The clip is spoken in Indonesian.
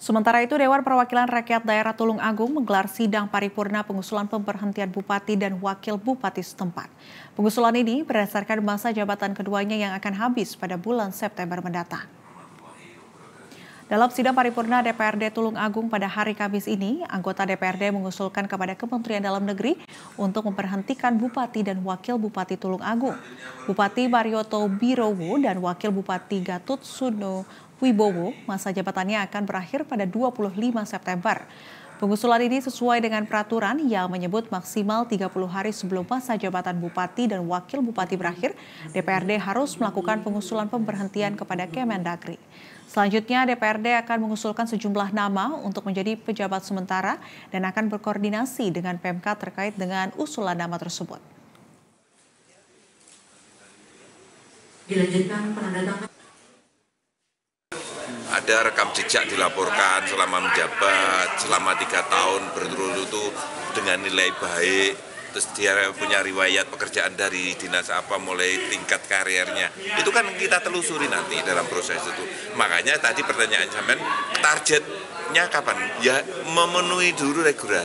Sementara itu, Dewan Perwakilan Rakyat Daerah Tulung Agung menggelar sidang paripurna pengusulan pemberhentian Bupati dan Wakil Bupati setempat. Pengusulan ini berdasarkan masa jabatan keduanya yang akan habis pada bulan September mendatang. Dalam sidang paripurna DPRD Tulung Agung pada hari Kamis ini, anggota DPRD mengusulkan kepada Kementerian Dalam Negeri untuk memperhentikan Bupati dan Wakil Bupati Tulung Agung. Bupati Marioto Birowo dan Wakil Bupati Gatot Suno Wibowo masa jabatannya akan berakhir pada 25 September. Pengusulan ini sesuai dengan peraturan yang menyebut maksimal 30 hari sebelum masa jabatan bupati dan wakil bupati berakhir, DPRD harus melakukan pengusulan pemberhentian kepada Kemendagri. Selanjutnya, DPRD akan mengusulkan sejumlah nama untuk menjadi pejabat sementara dan akan berkoordinasi dengan PMK terkait dengan usulan nama tersebut. Dilanjutkan penandatangan ada rekam jejak dilaporkan selama menjabat selama tiga tahun berturut-turut dengan nilai baik terus dia punya riwayat pekerjaan dari dinas apa mulai tingkat karirnya itu kan kita telusuri nanti dalam proses itu makanya tadi pertanyaan sampean targetnya kapan ya memenuhi dulu regulasi